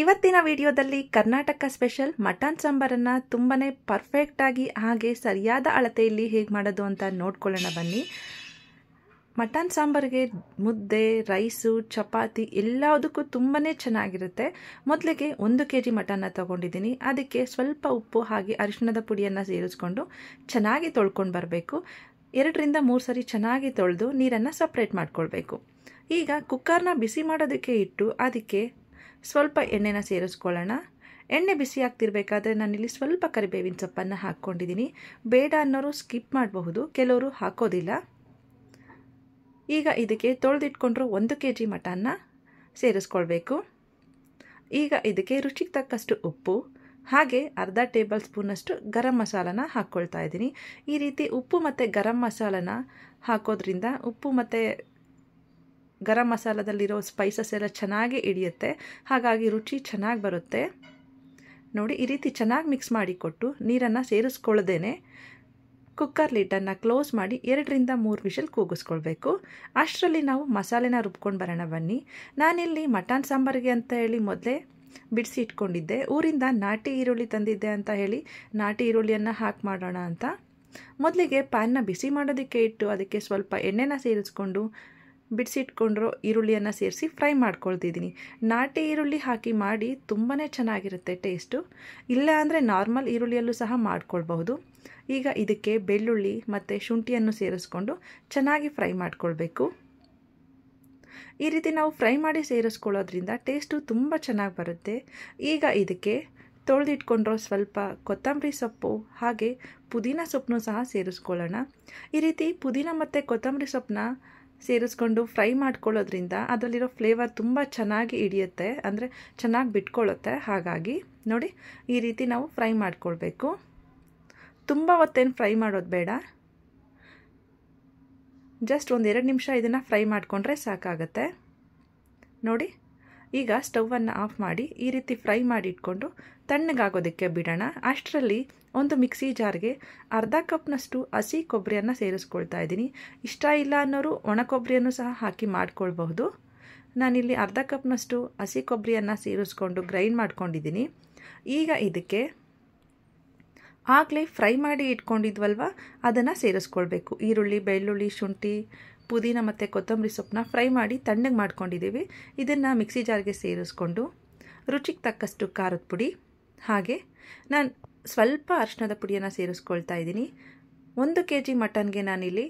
ಇವತ್ತಿನ ವಿಡಿಯೋದಲ್ಲಿ Karnataka special mutton ಸಾಂಬಾರನ್ನು ತುಂಬನೇ ಪರ್ಫೆಕ್ಟಾಗಿ ಹಾಗೆ ಸರಿಯಾದ ಅಳತೆಯಲ್ಲಿ ಹೇಗೆ ಮಾಡೋದು ಅಂತ ನೋಡ್ಕೊಳ್ಳೋಣ ಬನ್ನಿ ಮಟನ್ ಸಾಂಬಾರಿಗೆ ಮುದ್ದೆ ರೈಸು ಚಪಾತಿ ಎಲ್ಲದಕ್ಕೂ ತುಂಬಾ ಚೆನ್ನಾಗಿರುತ್ತೆ ಮೊದಲಿಗೆ ಒಂದು ಕೆ ಜಿ ಮಟನ್ನ ತೊಗೊಂಡಿದ್ದೀನಿ ಅದಕ್ಕೆ ಸ್ವಲ್ಪ ಉಪ್ಪು ಹಾಗೆ ಅರಿಶಿಣದ ಪುಡಿಯನ್ನು ಸೇರಿಸ್ಕೊಂಡು ಚೆನ್ನಾಗಿ ತೊಳ್ಕೊಂಡು ಬರಬೇಕು ಎರಡರಿಂದ ಮೂರು ಸರಿ ಚೆನ್ನಾಗಿ ತೊಳೆದು ನೀರನ್ನು ಸಪ್ರೇಟ್ ಮಾಡ್ಕೊಳ್ಬೇಕು ಈಗ ಕುಕ್ಕರ್ನ ಬಿಸಿ ಮಾಡೋದಕ್ಕೆ ಇಟ್ಟು ಅದಕ್ಕೆ ಸ್ವಲ್ಪ ಎಣ್ಣೆನ ಸೇರಿಸ್ಕೊಳ್ಳೋಣ ಎಣ್ಣೆ ಬಿಸಿ ಆಗ್ತಿರ್ಬೇಕಾದ್ರೆ ನಾನಿಲ್ಲಿ ಸ್ವಲ್ಪ ಕರಿಬೇವಿನ ಸೊಪ್ಪನ್ನು ಹಾಕ್ಕೊಂಡಿದ್ದೀನಿ ಬೇಡ ಅನ್ನೋರು ಸ್ಕಿಪ್ ಮಾಡಬಹುದು ಕೆಲವರು ಹಾಕೋದಿಲ್ಲ ಈಗ ಇದಕ್ಕೆ ತೊಳೆದಿಟ್ಕೊಂಡ್ರು ಒಂದು ಕೆ ಜಿ ಮಟನ್ನ ಸೇರಿಸ್ಕೊಳ್ಬೇಕು ಈಗ ಇದಕ್ಕೆ ರುಚಿಗೆ ತಕ್ಕಷ್ಟು ಉಪ್ಪು ಹಾಗೆ ಅರ್ಧ ಟೇಬಲ್ ಸ್ಪೂನಷ್ಟು ಗರಂ ಮಸಾಲನ ಹಾಕ್ಕೊಳ್ತಾ ಇದ್ದೀನಿ ಈ ರೀತಿ ಉಪ್ಪು ಮತ್ತು ಗರಂ ಮಸಾಲನ ಹಾಕೋದ್ರಿಂದ ಉಪ್ಪು ಮತ್ತು ಗರಂ ಮಸಾಲದಲ್ಲಿರೋ ಸ್ಪೈಸಸ್ ಎಲ್ಲ ಚೆನ್ನಾಗಿ ಹಿಡಿಯುತ್ತೆ ಹಾಗಾಗಿ ರುಚಿ ಚೆನ್ನಾಗಿ ಬರುತ್ತೆ ನೋಡಿ ಈ ರೀತಿ ಚೆನ್ನಾಗಿ ಮಿಕ್ಸ್ ಮಾಡಿಕೊಟ್ಟು ನೀರನ್ನು ಸೇರಿಸ್ಕೊಳ್ಳ್ದೇನೆ ಕುಕ್ಕರ್ ಲಿಡ್ಡನ್ನು ಕ್ಲೋಸ್ ಮಾಡಿ ಎರಡರಿಂದ ಮೂರು ವಿಷಲ್ ಕೂಗಿಸ್ಕೊಳ್ಬೇಕು ಅಷ್ಟರಲ್ಲಿ ನಾವು ಮಸಾಲೆನ ರುಬ್ಕೊಂಡು ಬರೋಣ ಬನ್ನಿ ನಾನಿಲ್ಲಿ ಮಟನ್ ಸಾಂಬಾರಿಗೆ ಅಂತ ಹೇಳಿ ಮೊದಲೇ ಬಿಡಿಸಿ ಇಟ್ಕೊಂಡಿದ್ದೆ ಊರಿಂದ ನಾಟಿ ಈರುಳ್ಳಿ ತಂದಿದ್ದೆ ಅಂತ ಹೇಳಿ ನಾಟಿ ಈರುಳ್ಳಿಯನ್ನು ಹಾಕಿ ಮಾಡೋಣ ಅಂತ ಮೊದಲಿಗೆ ಪ್ಯಾನ್ನ ಬಿಸಿ ಮಾಡೋದಕ್ಕೆ ಇಟ್ಟು ಅದಕ್ಕೆ ಸ್ವಲ್ಪ ಎಣ್ಣೆನ ಸೇರಿಸ್ಕೊಂಡು ಬಿಡಿಸಿಟ್ಕೊಂಡ್ರು ಈರುಳ್ಳಿಯನ್ನು ಸೇರಿಸಿ ಫ್ರೈ ಮಾಡ್ಕೊಳ್ತಿದ್ದೀನಿ ನಾಟಿ ಈರುಳ್ಳಿ ಹಾಕಿ ಮಾಡಿ ತುಂಬಾ ಚೆನ್ನಾಗಿರುತ್ತೆ ಟೇಸ್ಟು ಇಲ್ಲ ಅಂದರೆ ನಾರ್ಮಲ್ ಈರುಳ್ಳಿಯಲ್ಲೂ ಸಹ ಮಾಡ್ಕೊಳ್ಬಹುದು ಈಗ ಇದಕ್ಕೆ ಬೆಳ್ಳುಳ್ಳಿ ಮತ್ತು ಶುಂಠಿಯನ್ನು ಸೇರಿಸ್ಕೊಂಡು ಚೆನ್ನಾಗಿ ಫ್ರೈ ಮಾಡಿಕೊಳ್ಬೇಕು ಈ ರೀತಿ ನಾವು ಫ್ರೈ ಮಾಡಿ ಸೇರಿಸ್ಕೊಳ್ಳೋದ್ರಿಂದ ಟೇಸ್ಟು ತುಂಬ ಚೆನ್ನಾಗಿ ಬರುತ್ತೆ ಈಗ ಇದಕ್ಕೆ ತೊಳೆದಿಟ್ಕೊಂಡ್ರೋ ಸ್ವಲ್ಪ ಕೊತ್ತಂಬರಿ ಸೊಪ್ಪು ಹಾಗೆ ಪುದೀನ ಸೊಪ್ಪನ್ನು ಸಹ ಸೇರಿಸ್ಕೊಳ್ಳೋಣ ಈ ರೀತಿ ಪುದೀನ ಮತ್ತು ಕೊತ್ತಂಬರಿ ಸೊಪ್ಪನ್ನ ಸೇರಿಸ್ಕೊಂಡು ಫ್ರೈ ಮಾಡ್ಕೊಳ್ಳೋದ್ರಿಂದ ಅದರಲ್ಲಿರೋ ಫ್ಲೇವರ್ ತುಂಬ ಚೆನ್ನಾಗಿ ಹಿಡಿಯುತ್ತೆ ಅಂದರೆ ಚೆನ್ನಾಗಿ ಬಿಟ್ಕೊಳ್ಳುತ್ತೆ ಹಾಗಾಗಿ ನೋಡಿ ಈ ರೀತಿ ನಾವು ಫ್ರೈ ಮಾಡ್ಕೊಳ್ಬೇಕು ತುಂಬ ಹೊತ್ತೇನು ಫ್ರೈ ಮಾಡೋದು ಬೇಡ ಜಸ್ಟ್ ಒಂದು ಎರಡು ನಿಮಿಷ ಇದನ್ನು ಫ್ರೈ ಮಾಡಿಕೊಂಡ್ರೆ ಸಾಕಾಗತ್ತೆ ನೋಡಿ ಈಗ ಸ್ಟವನ್ನು ಆಫ್ ಮಾಡಿ ಈ ರೀತಿ ಫ್ರೈ ಮಾಡಿ ಇಟ್ಕೊಂಡು ತಣ್ಣಗಾಗೋದಕ್ಕೆ ಬಿಡೋಣ ಅಷ್ಟರಲ್ಲಿ ಒಂದು ಮಿಕ್ಸಿ ಜಾರ್ಗೆ ಅರ್ಧ ಕಪ್ನಷ್ಟು ಹಸಿ ಕೊಬ್ಬರಿಯನ್ನು ಸೇರಿಸ್ಕೊಳ್ತಾ ಇದ್ದೀನಿ ಇಷ್ಟ ಇಲ್ಲ ಅನ್ನೋರು ಒಣ ಕೊಬ್ಬರಿಯನ್ನು ಸಹ ಹಾಕಿ ಮಾಡ್ಕೊಳ್ಬಹುದು ನಾನಿಲ್ಲಿ ಅರ್ಧ ಕಪ್ನಷ್ಟು ಹಸಿ ಕೊಬ್ಬರಿಯನ್ನು ಸೇರಿಸ್ಕೊಂಡು ಗ್ರೈಂಡ್ ಮಾಡ್ಕೊಂಡಿದ್ದೀನಿ ಈಗ ಇದಕ್ಕೆ ಆಗಲೇ ಫ್ರೈ ಮಾಡಿ ಇಟ್ಕೊಂಡಿದ್ವಲ್ವ ಅದನ್ನು ಸೇರಿಸ್ಕೊಳ್ಬೇಕು ಈರುಳ್ಳಿ ಬೆಳ್ಳುಳ್ಳಿ ಶುಂಠಿ ಪುದೀನ ಮತ್ತು ಕೊತ್ತಂಬರಿ ಸೊಪ್ಪನ್ನ ಫ್ರೈ ಮಾಡಿ ತಣ್ಣಗೆ ಮಾಡ್ಕೊಂಡಿದ್ದೀವಿ ಇದನ್ನು ಮಿಕ್ಸಿ ಜಾರ್ಗೆ ಸೇರಿಸ್ಕೊಂಡು ರುಚಿಗೆ ತಕ್ಕಷ್ಟು ಖಾರದ ಪುಡಿ ಹಾಗೆ ನಾನು ಸ್ವಲ್ಪ ಅರ್ಶಿನದ ಪುಡಿಯನ್ನು ಸೇರಿಸ್ಕೊಳ್ತಾ ಇದ್ದೀನಿ ಒಂದು ಕೆ ಜಿ ಮಟನ್ಗೆ ನಾನಿಲ್ಲಿ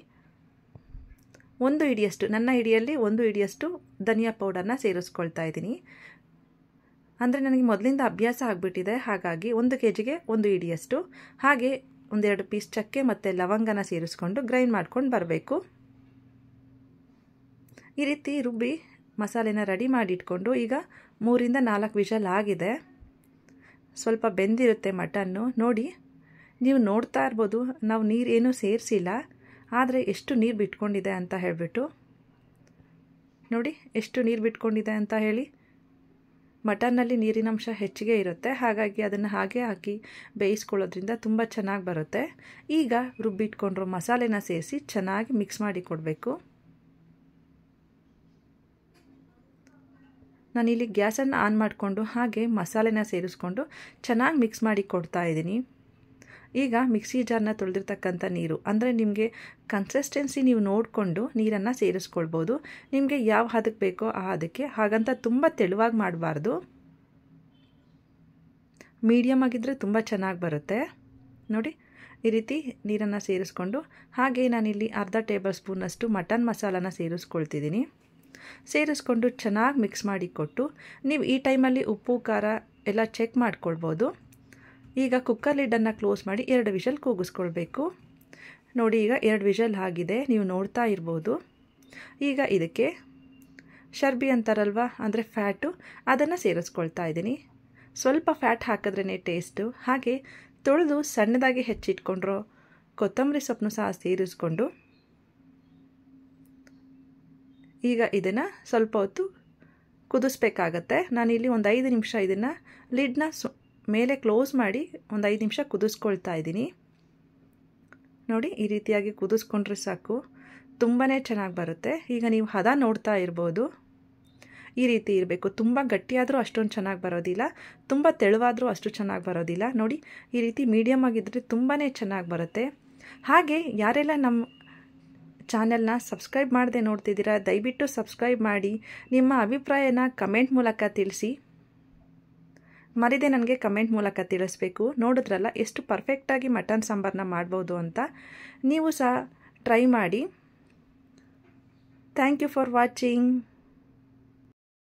ಒಂದು ಇಡಿಯಷ್ಟು ನನ್ನ ಹಿಡಿಯಲ್ಲಿ ಒಂದು ಇಡಿಯಷ್ಟು ಧನಿಯಾ ಪೌಡರ್ನ ಸೇರಿಸ್ಕೊಳ್ತಾ ಇದ್ದೀನಿ ಅಂದರೆ ನನಗೆ ಮೊದಲಿಂದ ಅಭ್ಯಾಸ ಆಗಿಬಿಟ್ಟಿದೆ ಹಾಗಾಗಿ ಒಂದು ಕೆ ಜಿಗೆ ಒಂದು ಇಡಿಯಷ್ಟು ಹಾಗೆ ಒಂದೆರಡು ಪೀಸ್ ಚಕ್ಕೆ ಮತ್ತು ಲವಂಗನ ಸೇರಿಸ್ಕೊಂಡು ಗ್ರೈಂಡ್ ಮಾಡ್ಕೊಂಡು ಬರಬೇಕು ಈ ರೀತಿ ರುಬ್ಬಿ ಮಸಾಲೆನ ರೆಡಿ ಮಾಡಿ ಇಟ್ಕೊಂಡು ಈಗ ಮೂರಿಂದ ನಾಲ್ಕು ವಿಷಲ್ ಆಗಿದೆ ಸ್ವಲ್ಪ ಬೆಂದಿರುತ್ತೆ ಮಟನ್ನು ನೋಡಿ ನೀವು ನೋಡ್ತಾ ಇರ್ಬೋದು ನಾವು ನೀರೇನೂ ಸೇರಿಸಿಲ್ಲ ಆದರೆ ಎಷ್ಟು ನೀರು ಬಿಟ್ಕೊಂಡಿದೆ ಅಂತ ಹೇಳಿಬಿಟ್ಟು ನೋಡಿ ಎಷ್ಟು ನೀರು ಬಿಟ್ಕೊಂಡಿದೆ ಅಂತ ಹೇಳಿ ಮಟನ್ನಲ್ಲಿ ನೀರಿನ ಅಂಶ ಹೆಚ್ಚಿಗೆ ಇರುತ್ತೆ ಹಾಗಾಗಿ ಅದನ್ನು ಹಾಗೆ ಹಾಕಿ ಬೇಯಿಸ್ಕೊಳ್ಳೋದ್ರಿಂದ ತುಂಬ ಚೆನ್ನಾಗಿ ಬರುತ್ತೆ ಈಗ ರುಬ್ಬಿಟ್ಕೊಂಡಿರೋ ಮಸಾಲೆನ ಸೇರಿಸಿ ಚೆನ್ನಾಗಿ ಮಿಕ್ಸ್ ಮಾಡಿ ಕೊಡಬೇಕು ನಾನಿಲ್ಲಿ ಗ್ಯಾಸನ್ನು ಆನ್ ಮಾಡಿಕೊಂಡು ಹಾಗೆ ಮಸಾಲೆನ ಸೇರಿಸ್ಕೊಂಡು ಚೆನ್ನಾಗಿ ಮಿಕ್ಸ್ ಮಾಡಿ ಕೊಡ್ತಾ ಇದ್ದೀನಿ ಈಗ ಮಿಕ್ಸಿ ಜಾರನ್ನ ತೊಳೆದಿರ್ತಕ್ಕಂಥ ನೀರು ಅಂದರೆ ನಿಮಗೆ ಕನ್ಸಿಸ್ಟೆನ್ಸಿ ನೀವು ನೋಡಿಕೊಂಡು ನೀರನ್ನು ಸೇರಿಸ್ಕೊಳ್ಬೋದು ನಿಮಗೆ ಯಾವ ಹದಕ್ಕೆ ಬೇಕೋ ಆ ಹದಕ್ಕೆ ಹಾಗಂತ ತುಂಬ ತೆಳುವಾಗಿ ಮಾಡಬಾರ್ದು ಮೀಡಿಯಮ್ ಆಗಿದ್ದರೆ ತುಂಬ ಚೆನ್ನಾಗಿ ಬರುತ್ತೆ ನೋಡಿ ಈ ರೀತಿ ನೀರನ್ನು ಸೇರಿಸ್ಕೊಂಡು ಹಾಗೆ ನಾನಿಲ್ಲಿ ಅರ್ಧ ಟೇಬಲ್ ಸ್ಪೂನಷ್ಟು ಮಟನ್ ಮಸಾಲನ ಸೇರಿಸ್ಕೊಳ್ತಿದ್ದೀನಿ ಸೇರಿಸ್ಕೊಂಡು ಚೆನ್ನಾಗಿ ಮಿಕ್ಸ್ ಮಾಡಿ ಕೊಟ್ಟು ನೀವು ಈ ಟೈಮಲ್ಲಿ ಉಪ್ಪು ಖಾರ ಎಲ್ಲ ಚೆಕ್ ಮಾಡ್ಕೊಳ್ಬೋದು ಈಗ ಕುಕ್ಕರ್ ಲಿಡ್ಡನ್ನು ಕ್ಲೋಸ್ ಮಾಡಿ ಎರಡು ವಿಷಲ್ ಕೂಗಿಸ್ಕೊಳ್ಬೇಕು ನೋಡಿ ಈಗ ಎರಡು ವಿಷಲ್ ಆಗಿದೆ ನೀವು ನೋಡ್ತಾ ಇರ್ಬೋದು ಈಗ ಇದಕ್ಕೆ ಶರ್ಬಿ ಅಂತಾರಲ್ವ ಅಂದರೆ ಫ್ಯಾಟು ಅದನ್ನು ಸೇರಿಸ್ಕೊಳ್ತಾ ಇದ್ದೀನಿ ಸ್ವಲ್ಪ ಫ್ಯಾಟ್ ಹಾಕಿದ್ರೇ ಟೇಸ್ಟು ಹಾಗೆ ತೊಳೆದು ಸಣ್ಣದಾಗಿ ಹೆಚ್ಚಿಟ್ಕೊಂಡ್ರೋ ಕೊತ್ತಂಬರಿ ಸೊಪ್ಪನ್ನು ಸಹ ಸೇರಿಸ್ಕೊಂಡು ಈಗ ಇದನ್ನು ಸ್ವಲ್ಪ ಹೊತ್ತು ಕುದಿಸ್ಬೇಕಾಗತ್ತೆ ನಾನಿಲ್ಲಿ ಒಂದು ಐದು ನಿಮಿಷ ಇದನ್ನು ಲಿಡ್ನ ಸು ಮೇಲೆ ಕ್ಲೋಸ್ ಮಾಡಿ ಒಂದು ಐದು ನಿಮಿಷ ಕುದಿಸ್ಕೊಳ್ತಾ ಇದ್ದೀನಿ ನೋಡಿ ಈ ರೀತಿಯಾಗಿ ಕುದಿಸ್ಕೊಂಡ್ರೆ ಸಾಕು ತುಂಬಾ ಚೆನ್ನಾಗಿ ಬರುತ್ತೆ ಈಗ ನೀವು ಹದ ನೋಡ್ತಾ ಇರ್ಬೋದು ಈ ರೀತಿ ಇರಬೇಕು ತುಂಬ ಗಟ್ಟಿಯಾದರೂ ಅಷ್ಟೊಂದು ಚೆನ್ನಾಗಿ ಬರೋದಿಲ್ಲ ತುಂಬ ತೆಳುವಾದರೂ ಅಷ್ಟು ಚೆನ್ನಾಗಿ ಬರೋದಿಲ್ಲ ನೋಡಿ ಈ ರೀತಿ ಮೀಡಿಯಮ್ ಆಗಿದ್ದರೆ ತುಂಬಾ ಚೆನ್ನಾಗಿ ಬರುತ್ತೆ ಹಾಗೆ ಯಾರೆಲ್ಲ ನಮ್ಮ ಚಾನೆಲ್ನ ಸಬ್ಸ್ಕ್ರೈಬ್ ಮಾಡದೆ ನೋಡ್ತಿದ್ದೀರಾ ದಯವಿಟ್ಟು ಸಬ್ಸ್ಕ್ರೈಬ್ ಮಾಡಿ ನಿಮ್ಮ ಅಭಿಪ್ರಾಯನ ಕಮೆಂಟ್ ಮೂಲಕ ತಿಳಿಸಿ ಮರಿದೆ ನನಗೆ ಕಮೆಂಟ್ ಮೂಲಕ ತಿಳಿಸ್ಬೇಕು ನೋಡಿದ್ರಲ್ಲ ಎಷ್ಟು ಪರ್ಫೆಕ್ಟಾಗಿ ಮಟನ್ ಸಾಂಬಾರನ್ನ ಮಾಡ್ಬೋದು ಅಂತ ನೀವು ಸಹ ಟ್ರೈ ಮಾಡಿ ಥ್ಯಾಂಕ್ ಯು ಫಾರ್ ವಾಚಿಂಗ್